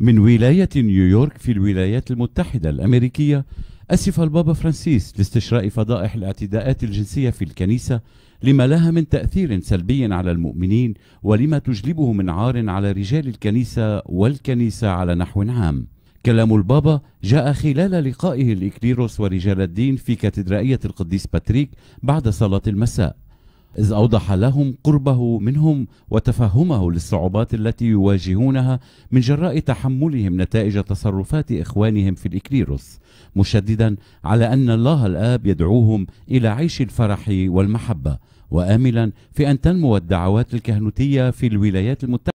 من ولاية نيويورك في الولايات المتحدة الأمريكية أسف البابا فرانسيس لاستشراء فضائح الاعتداءات الجنسية في الكنيسة لما لها من تأثير سلبي على المؤمنين ولما تجلبه من عار على رجال الكنيسة والكنيسة على نحو عام كلام البابا جاء خلال لقائه الإكليروس ورجال الدين في كاتدرائية القديس باتريك بعد صلاة المساء إذ أوضح لهم قربه منهم وتفهمه للصعوبات التي يواجهونها من جراء تحملهم نتائج تصرفات إخوانهم في الإكليروس مشددا على أن الله الآب يدعوهم إلى عيش الفرح والمحبة وآملا في أن تنمو الدعوات الكهنوتية في الولايات المتحدة